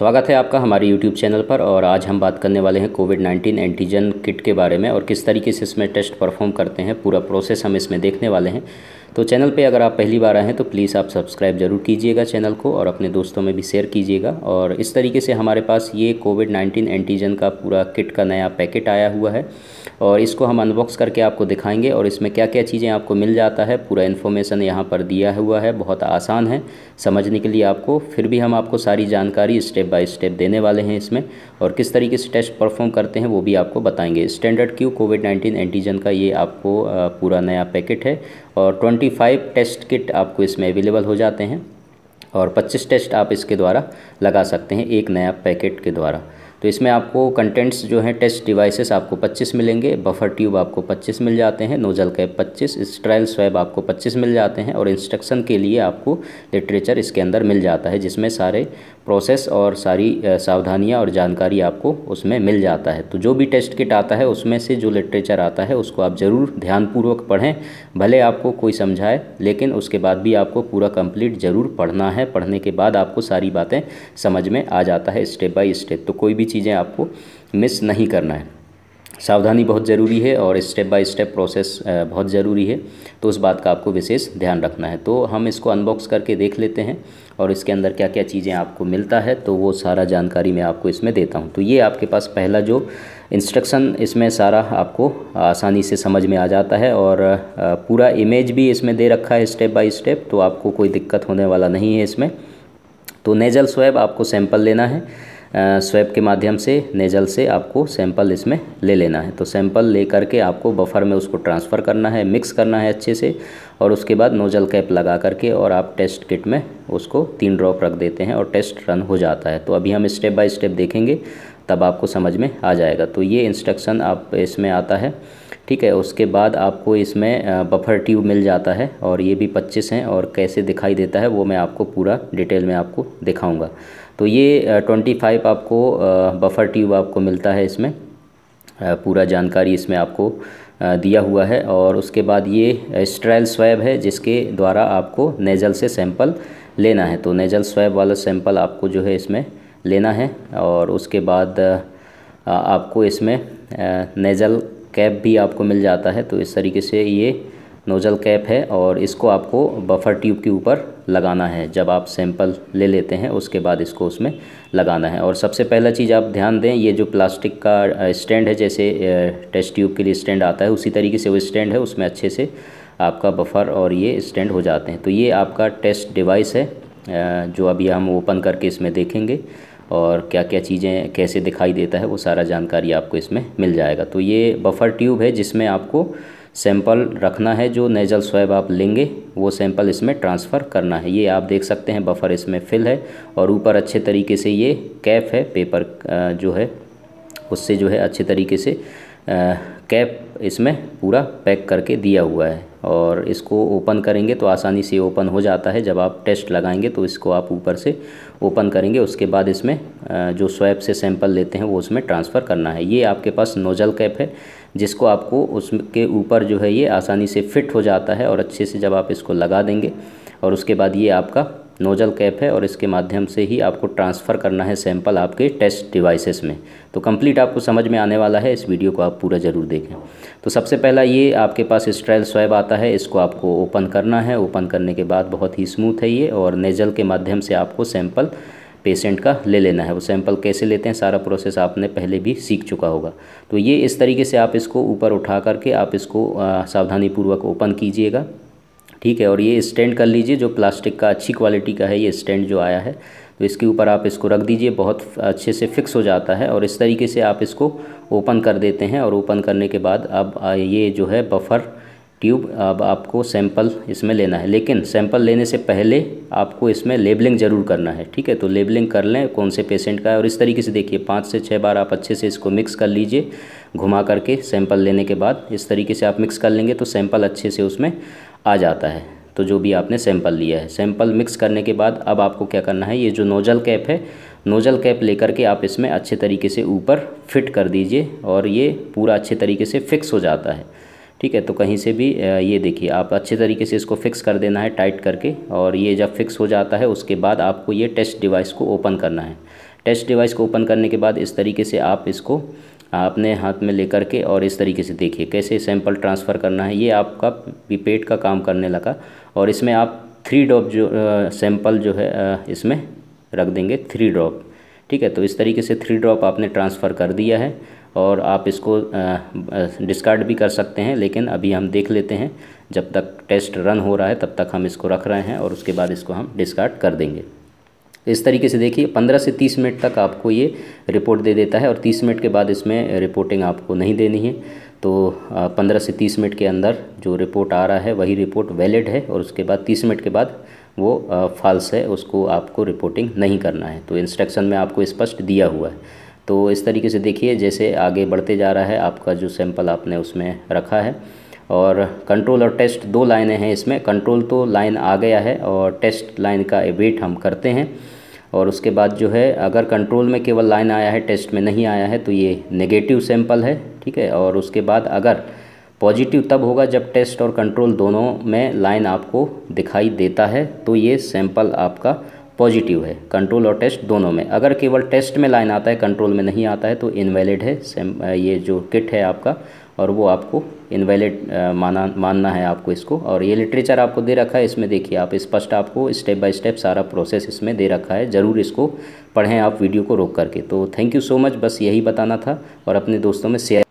स्वागत है आपका हमारे YouTube चैनल पर और आज हम बात करने वाले हैं कोविड 19 एंटीजन किट के बारे में और किस तरीके से इसमें टेस्ट परफॉर्म करते हैं पूरा प्रोसेस हम इसमें देखने वाले हैं तो चैनल पे अगर आप पहली बार आए हैं तो प्लीज़ आप सब्सक्राइब जरूर कीजिएगा चैनल को और अपने दोस्तों में भी शेयर कीजिएगा और इस तरीके से हमारे पास ये कोविड नाइन्टीन एंटीजन का पूरा किट का नया पैकेट आया हुआ है और इसको हम अनबॉक्स करके आपको दिखाएंगे और इसमें क्या क्या चीज़ें आपको मिल जाता है पूरा इन्फॉर्मेशन यहाँ पर दिया हुआ है बहुत आसान है समझने के लिए आपको फिर भी हम आपको सारी जानकारी स्टेप बाय स्टेप देने वाले हैं इसमें और किस तरीके से टेस्ट परफॉर्म करते हैं वो भी आपको बताएंगे standard Q COVID nineteen antigen का ये आपको पूरा नया पैकेट है और ट्वेंटी फाइव टेस्ट किट आपको इसमें अवेलेबल हो जाते हैं और 25 टेस्ट आप इसके द्वारा लगा सकते हैं एक नया पैकेट के द्वारा तो इसमें आपको कंटेंट्स जो हैं टेस्ट डिवाइसेस आपको 25 मिलेंगे बफर ट्यूब आपको 25 मिल जाते हैं नोजल कैप 25 स्ट्राइल स्वैब आपको 25 मिल जाते हैं और इंस्ट्रक्शन के लिए आपको लिटरेचर इसके अंदर मिल जाता है जिसमें सारे प्रोसेस और सारी सावधानियाँ और जानकारी आपको उसमें मिल जाता है तो जो भी टेस्ट किट आता है उसमें से जो लिटरेचर आता है उसको आप ज़रूर ध्यानपूर्वक पढ़ें भले आपको कोई समझाए लेकिन उसके बाद भी आपको पूरा कंप्लीट ज़रूर पढ़ना है पढ़ने के बाद आपको सारी बातें समझ में आ जाता है स्टेप बाय स्टेप तो कोई भी चीज़ें आपको मिस नहीं करना है सावधानी बहुत ज़रूरी है और स्टेप बाय स्टेप प्रोसेस बहुत ज़रूरी है तो उस बात का आपको विशेष ध्यान रखना है तो हम इसको अनबॉक्स करके देख लेते हैं और इसके अंदर क्या क्या चीज़ें आपको मिलता है तो वो सारा जानकारी मैं आपको इसमें देता हूँ तो ये आपके पास पहला जो इंस्ट्रक्शन इसमें सारा आपको आसानी से समझ में आ जाता है और पूरा इमेज भी इसमें दे रखा है स्टेप बाई स्टेप तो आपको कोई दिक्कत होने वाला नहीं है इसमें तो नेजल स्वैब आपको सैंपल लेना है स्वैप के माध्यम से नेजल से आपको सैंपल इसमें ले लेना है तो सैंपल ले करके आपको बफर में उसको ट्रांसफ़र करना है मिक्स करना है अच्छे से और उसके बाद नोजल कैप लगा करके और आप टेस्ट किट में उसको तीन ड्रॉप रख देते हैं और टेस्ट रन हो जाता है तो अभी हम स्टेप बाय स्टेप देखेंगे तब आपको समझ में आ जाएगा तो ये इंस्ट्रक्शन आप इसमें आता है ठीक है उसके बाद आपको इसमें बफर ट्यूब मिल जाता है और ये भी 25 हैं और कैसे दिखाई देता है वो मैं आपको पूरा डिटेल में आपको दिखाऊंगा तो ये ट्वेंटी फाइव आपको बफर ट्यूब आपको मिलता है इसमें पूरा जानकारी इसमें आपको दिया हुआ है और उसके बाद ये स्ट्रैल स्वैब है जिसके द्वारा आपको नेज़ल से सैंपल लेना है तो नेज़ल स्वैब वाला सैंपल आपको जो है इसमें लेना है और उसके बाद आपको इसमें नेज़ल कैप भी आपको मिल जाता है तो इस तरीके से ये नोज़ल कैप है और इसको आपको बफर ट्यूब के ऊपर लगाना है जब आप सैंपल ले लेते हैं उसके बाद इसको उसमें लगाना है और सबसे पहला चीज़ आप ध्यान दें ये जो प्लास्टिक का स्टैंड है जैसे टेस्ट ट्यूब के लिए स्टैंड आता है उसी तरीके से वो स्टैंड है उसमें अच्छे से आपका बफर और ये स्टैंड हो जाते हैं तो ये आपका टेस्ट डिवाइस है जो अभी हम ओपन करके इसमें देखेंगे और क्या क्या चीज़ें कैसे दिखाई देता है वो सारा जानकारी आपको इसमें मिल जाएगा तो ये बफर ट्यूब है जिसमें आपको सैंपल रखना है जो नेजल स्वैब आप लेंगे वो सैंपल इसमें ट्रांसफ़र करना है ये आप देख सकते हैं बफर इसमें फिल है और ऊपर अच्छे तरीके से ये कैप है पेपर जो है उससे जो है अच्छे तरीके से कैप इसमें पूरा पैक करके दिया हुआ है और इसको ओपन करेंगे तो आसानी से ओपन हो जाता है जब आप टेस्ट लगाएंगे तो इसको आप ऊपर से ओपन करेंगे उसके बाद इसमें जो स्वैप से सैंपल लेते हैं वो उसमें ट्रांसफ़र करना है ये आपके पास नोजल कैप है जिसको आपको उसके ऊपर जो है ये आसानी से फिट हो जाता है और अच्छे से जब आप इसको लगा देंगे और उसके बाद ये आपका नोजल कैप है और इसके माध्यम से ही आपको ट्रांसफ़र करना है सैंपल आपके टेस्ट डिवाइसेस में तो कंप्लीट आपको समझ में आने वाला है इस वीडियो को आप पूरा ज़रूर देखें तो सबसे पहला ये आपके पास स्ट्राइल स्वैब आता है इसको आपको ओपन करना है ओपन करने के बाद बहुत ही स्मूथ है ये और नेजल के माध्यम से आपको सैंपल पेशेंट का ले लेना है वो सैंपल कैसे लेते हैं सारा प्रोसेस आपने पहले भी सीख चुका होगा तो ये इस तरीके से आप इसको ऊपर उठा करके आप इसको सावधानीपूर्वक ओपन कीजिएगा ठीक है और ये स्टैंड कर लीजिए जो प्लास्टिक का अच्छी क्वालिटी का है ये स्टैंड जो आया है तो इसके ऊपर आप इसको रख दीजिए बहुत अच्छे से फिक्स हो जाता है और इस तरीके से आप इसको ओपन कर देते हैं और ओपन करने के बाद अब ये जो है बफ़र ट्यूब अब आपको सैंपल इसमें लेना है लेकिन सैंपल लेने से पहले आपको इसमें लेबलिंग ज़रूर करना है ठीक है तो लेबलिंग कर लें कौन से पेशेंट का है और इस तरीके से देखिए पाँच से छः बार आप अच्छे से इसको मिक्स कर लीजिए घुमा करके सैंपल लेने के बाद इस तरीके से आप मिक्स कर लेंगे तो सैंपल अच्छे से उसमें आ जाता है तो जो भी आपने सैंपल लिया है सैंपल मिक्स करने के बाद अब आपको क्या करना है ये जो नोजल कैप है नोजल कैप लेकर के आप इसमें अच्छे तरीके से ऊपर फिट कर दीजिए और ये पूरा अच्छे तरीके से फिक्स हो जाता है ठीक है तो कहीं से भी ये देखिए आप अच्छे तरीके से इसको फिक्स कर देना है टाइट करके और ये जब फिक्स हो जाता है उसके बाद आपको ये टेस्ट डिवाइस को ओपन करना है टेस्ट डिवाइस को ओपन करने के बाद इस तरीके से आप इसको अपने हाथ में लेकर के और इस तरीके से देखिए कैसे सैंपल ट्रांसफ़र करना है ये आपका पीपेड का काम करने लगा और इसमें आप थ्री ड्रॉप जो सैंपल जो है इसमें रख देंगे थ्री ड्रॉप ठीक है तो इस तरीके से थ्री ड्रॉप आपने ट्रांसफ़र कर दिया है और आप इसको डिस्कार्ड भी कर सकते हैं लेकिन अभी हम देख लेते हैं जब तक टेस्ट रन हो रहा है तब तक हम इसको रख रहे हैं और उसके बाद इसको हम डिस्कार्ड कर देंगे इस तरीके से देखिए 15 से 30 मिनट तक आपको ये रिपोर्ट दे देता है और 30 मिनट के बाद इसमें रिपोर्टिंग आपको नहीं देनी है तो 15 से 30 मिनट के अंदर जो रिपोर्ट आ रहा है वही रिपोर्ट वैलिड है और उसके बाद 30 मिनट के बाद वो फाल्स है उसको आपको रिपोर्टिंग नहीं करना है तो इंस्ट्रक्शन में आपको स्पष्ट दिया हुआ है तो इस तरीके से देखिए जैसे आगे बढ़ते जा रहा है आपका जो सैंपल आपने उसमें रखा है और कंट्रोल और टेस्ट दो लाइनें हैं इसमें कंट्रोल तो लाइन आ गया है और टेस्ट लाइन का वेट हम करते हैं और उसके बाद जो है अगर कंट्रोल में केवल लाइन आया है टेस्ट में नहीं आया है तो ये नेगेटिव सैंपल है ठीक है और उसके बाद अगर पॉजिटिव तब होगा जब टेस्ट और कंट्रोल दोनों में लाइन आपको दिखाई देता है तो ये सैंपल आपका पॉजिटिव है कंट्रोल और टेस्ट दोनों में अगर केवल टेस्ट में लाइन आता है कंट्रोल में नहीं आता है तो इनवैलिड है ये जो किट है आपका और वो आपको इनवैलिड माना मानना है आपको इसको और ये लिटरेचर आपको दे रखा है इसमें देखिए आप स्पष्ट आपको स्टेप बाय स्टेप सारा प्रोसेस इसमें दे रखा है ज़रूर इसको पढ़ें आप वीडियो को रोक करके तो थैंक यू सो मच बस यही बताना था और अपने दोस्तों में शेयर